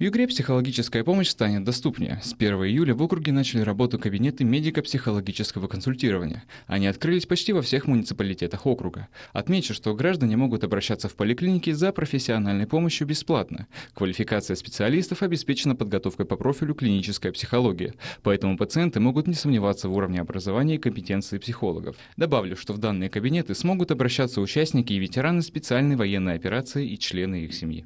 В Югре психологическая помощь станет доступнее. С 1 июля в округе начали работу кабинеты медико-психологического консультирования. Они открылись почти во всех муниципалитетах округа. Отмечу, что граждане могут обращаться в поликлиники за профессиональной помощью бесплатно. Квалификация специалистов обеспечена подготовкой по профилю клиническая психология, поэтому пациенты могут не сомневаться в уровне образования и компетенции психологов. Добавлю, что в данные кабинеты смогут обращаться участники и ветераны специальной военной операции и члены их семьи.